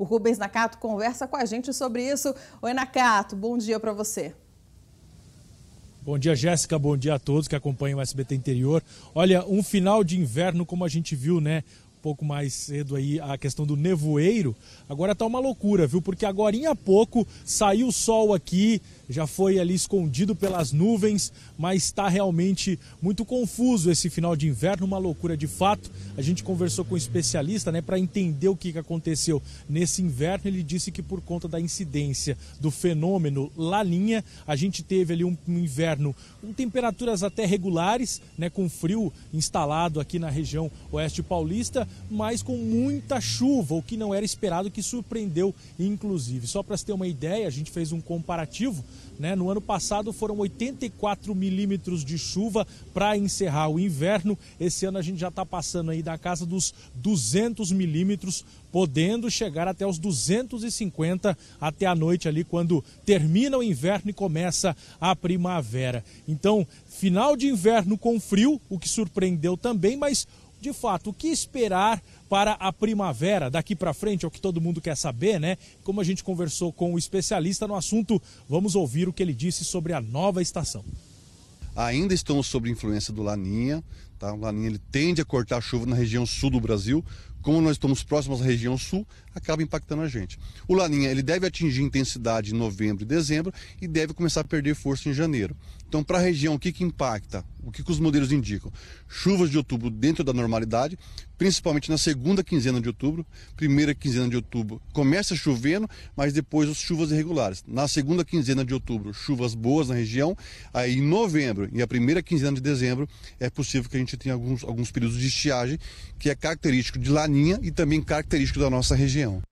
O Rubens Nakato conversa com a gente sobre isso. Oi, Nakato, bom dia para você. Bom dia, Jéssica. Bom dia a todos que acompanham o SBT Interior. Olha, um final de inverno como a gente viu, né? pouco mais cedo aí a questão do nevoeiro. Agora tá uma loucura, viu? Porque agora há pouco saiu o sol aqui, já foi ali escondido pelas nuvens, mas está realmente muito confuso esse final de inverno, uma loucura de fato. A gente conversou com um especialista, né, para entender o que, que aconteceu nesse inverno. Ele disse que por conta da incidência do fenômeno Laninha, a gente teve ali um, um inverno com temperaturas até regulares, né, com frio instalado aqui na região oeste paulista, mas com muita chuva, o que não era esperado, que surpreendeu inclusive. Só para se ter uma ideia, a gente fez um comparativo. Né? No ano passado foram 84 milímetros de chuva para encerrar o inverno. Esse ano a gente já está passando aí da casa dos 200 milímetros, podendo chegar até os 250 até a noite ali, quando termina o inverno e começa a primavera. Então, final de inverno com frio, o que surpreendeu também, mas de fato, o que esperar para a primavera? Daqui para frente é o que todo mundo quer saber, né? Como a gente conversou com o um especialista no assunto, vamos ouvir o que ele disse sobre a nova estação. Ainda estamos sob influência do Laninha, Tá? O Laninha ele tende a cortar a chuva na região sul do Brasil. Como nós estamos próximos à região sul, acaba impactando a gente. O Laninha ele deve atingir intensidade em novembro e dezembro e deve começar a perder força em janeiro. Então, para a região, o que, que impacta? O que, que os modelos indicam? Chuvas de outubro dentro da normalidade, principalmente na segunda quinzena de outubro. Primeira quinzena de outubro começa chovendo, mas depois as chuvas irregulares. Na segunda quinzena de outubro, chuvas boas na região. Aí em novembro e a primeira quinzena de dezembro, é possível que a gente gente tem alguns, alguns períodos de estiagem que é característico de laninha e também característico da nossa região.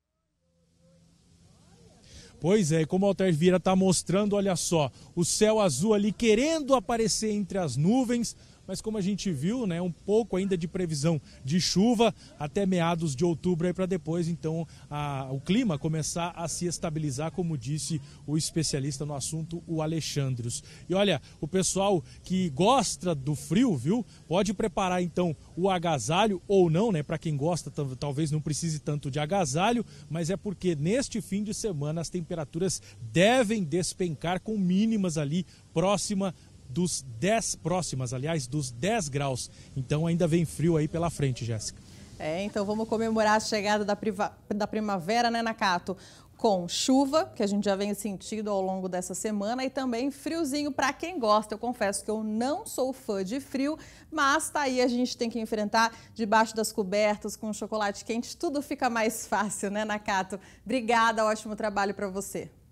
Pois é, como o Alter Vira está mostrando, olha só, o céu azul ali querendo aparecer entre as nuvens, mas como a gente viu, né, um pouco ainda de previsão de chuva até meados de outubro para depois, então, a, o clima começar a se estabilizar, como disse o especialista no assunto, o Alexandros. E olha, o pessoal que gosta do frio, viu, pode preparar então o agasalho ou não, né? Para quem gosta, talvez não precise tanto de agasalho, mas é porque neste fim de semana as temperaturas devem despencar com mínimas ali próxima dos 10 próximas, aliás, dos 10 graus. Então ainda vem frio aí pela frente, Jéssica. É, então vamos comemorar a chegada da, priva... da primavera, né, Nakato? com chuva, que a gente já vem sentindo ao longo dessa semana, e também friozinho para quem gosta. Eu confesso que eu não sou fã de frio, mas tá aí a gente tem que enfrentar debaixo das cobertas, com chocolate quente, tudo fica mais fácil, né, Nakato? Obrigada, ótimo trabalho para você.